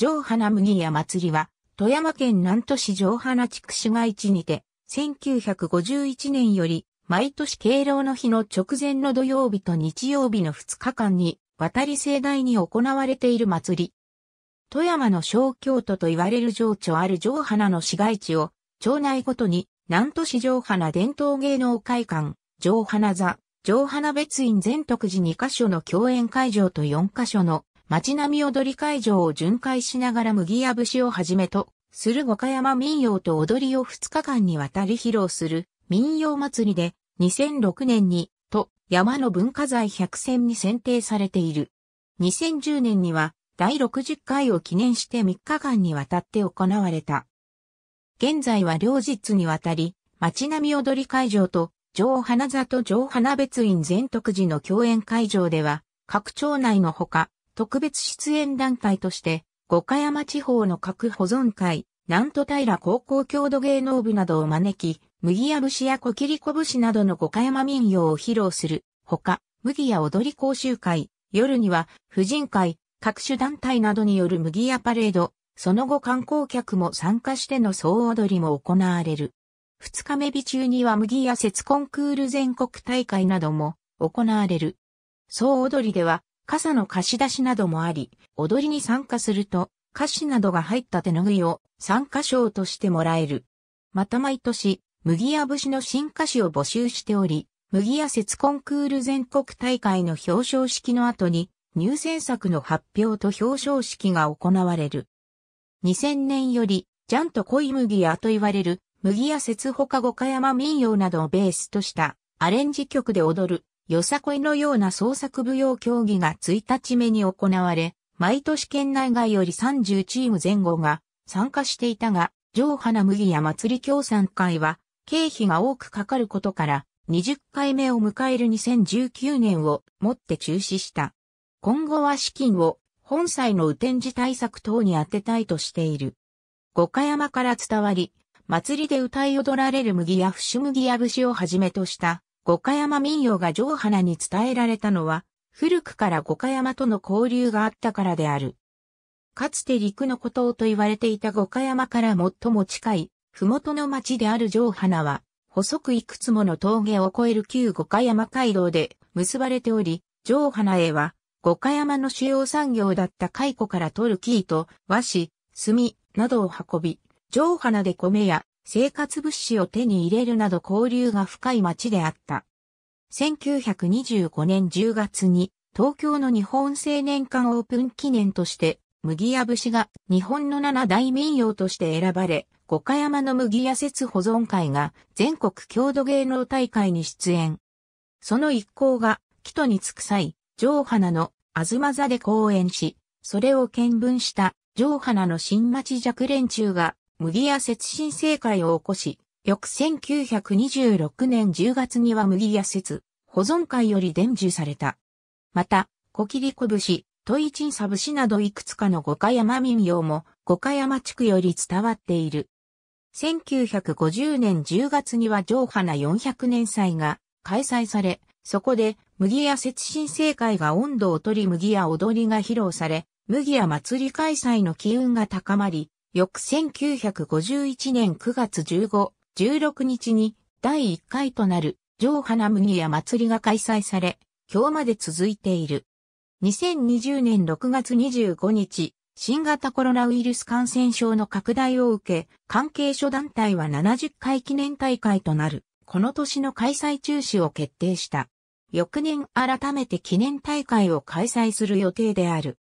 上花麦屋祭りは、富山県南都市上花地区市街地にて、1951年より、毎年敬老の日の直前の土曜日と日曜日の2日間に、渡り盛大に行われている祭り。富山の小京都と言われる情緒ある上花の市街地を、町内ごとに、南都市上花伝統芸能会館、上花座、上花別院全徳寺2カ所の共演会場と4カ所の街並み踊り会場を巡回しながら麦や節をはじめと、する五箇山民謡と踊りを2日間にわたり披露する民謡祭りで、2006年に、と、山の文化財100選に選定されている。2010年には、第60回を記念して3日間にわたって行われた。現在は両日にわたり、街並み踊り会場と、上花里上花別院全徳寺の共演会場では、各町内のほか、特別出演団体として、五箇山地方の各保存会、南都平高校郷土芸能部などを招き、麦や節や小切小節などの五箇山民謡を披露する、ほか、麦や踊り講習会、夜には、婦人会、各種団体などによる麦やパレード、その後観光客も参加しての総踊りも行われる。二日目日中には麦や節コンクール全国大会なども行われる。総踊りでは傘の貸し出しなどもあり、踊りに参加すると、菓子などが入った手ぬぐいを参加賞としてもらえる。また毎年、麦屋節の新歌詞を募集しており、麦屋節コンクール全国大会の表彰式の後に、入選作の発表と表彰式が行われる。2000年より、ジャンと恋麦屋と言われる、麦屋節ほか五箇山民謡などをベースとした、アレンジ曲で踊るよさこいのような創作舞踊競技が1日目に行われ、毎年県内外より30チーム前後が参加していたが、上花麦や祭り協賛会は、経費が多くかかることから、20回目を迎える2019年をもって中止した。今後は資金を本祭の雨天時対策等に当てたいとしている。五箇山から伝わり、祭りで歌い踊られる麦や節麦や節をはじめとした五箇山民謡が上花に伝えられたのは、古くから五箇山との交流があったからである。かつて陸の孤島と言われていた五箇山から最も近い、麓の町である上花は、細くいくつもの峠を越える旧五箇山街道で結ばれており、上花へは、五箇山の主要産業だった蚕から取る木と、和紙、炭などを運び、上花で米や生活物資を手に入れるなど交流が深い町であった。1925年10月に東京の日本青年館オープン記念として麦屋節が日本の七大民謡として選ばれ、五箇山の麦屋節保存会が全国郷土芸能大会に出演。その一行が、木戸に着く際、上花の東座で講演し、それを見聞した上花の新町若連中が麦屋節新政会を起こし、翌1926年10月には麦屋節保存会より伝授された。また、小切小節、戸チンサ節などいくつかの五箇山民謡も五箇山地区より伝わっている。1950年10月には上花400年祭が開催され、そこで麦屋節新政会が温度を取り麦屋踊りが披露され、麦屋祭り開催の機運が高まり、翌1951年9月15、16日に第1回となる上花麦屋祭りが開催され、今日まで続いている。2020年6月25日、新型コロナウイルス感染症の拡大を受け、関係諸団体は70回記念大会となる、この年の開催中止を決定した。翌年改めて記念大会を開催する予定である。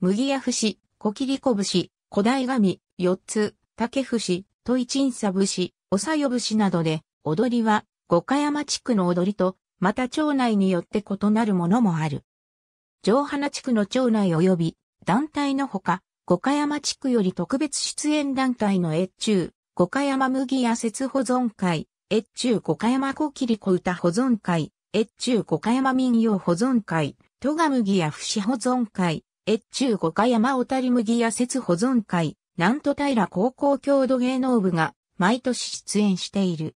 麦屋節、小切り節、小代神、四つ、竹節、戸一ンサ節、おさよ節などで、踊りは、五箇山地区の踊りと、また町内によって異なるものもある。城花地区の町内及び、団体のほか、五箇山地区より特別出演団体の越中、五箇山麦や節保存会、越中五箇山小切子歌保存会、越中五箇山民謡保存会、戸賀麦や節保存会、越中五箇山小谷麦や節保存会、南都平高校郷土芸能部が毎年出演している。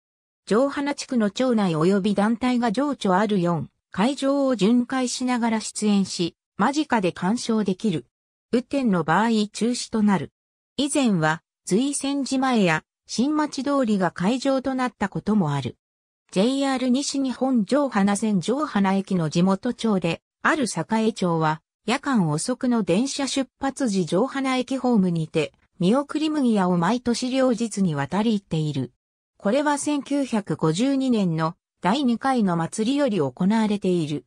城花地区の町内及び団体が情緒ある4会場を巡回しながら出演し、間近で鑑賞できる。雨天の場合中止となる。以前は随戦寺前や新町通りが会場となったこともある。JR 西日本城花線城花駅の地元町で、ある栄町は、夜間遅くの電車出発時城花駅ホームにて、見送り麦屋を毎年両日に渡り行っている。これは1952年の第2回の祭りより行われている。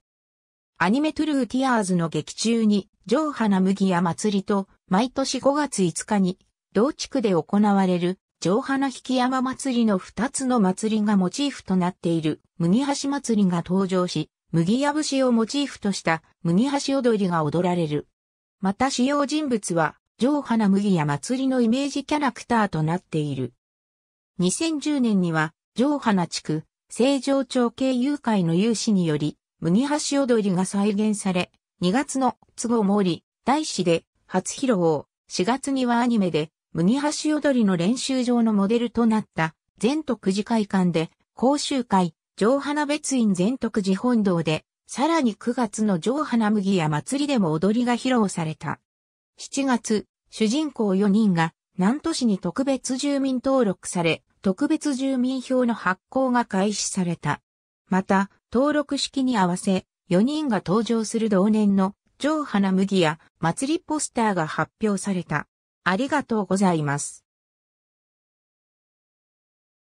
アニメトゥルーティアーズの劇中に、上花麦屋祭りと、毎年5月5日に、同地区で行われる、上花引山祭りの2つの祭りがモチーフとなっている、麦橋祭りが登場し、麦屋節をモチーフとした、麦橋踊りが踊られる。また主要人物は、上花麦や祭りのイメージキャラクターとなっている。2010年には、上花地区、成城町系誘会の有志により、麦橋踊りが再現され、2月の都合森、大師で初披露を、4月にはアニメで、麦橋踊りの練習場のモデルとなった、全徳寺会館で、講習会、上花別院全徳寺本堂で、さらに9月の上花麦や祭りでも踊りが披露された。7月、主人公4人が南都市に特別住民登録され、特別住民票の発行が開始された。また、登録式に合わせ、4人が登場する同年の上花麦や祭りポスターが発表された。ありがとうございます。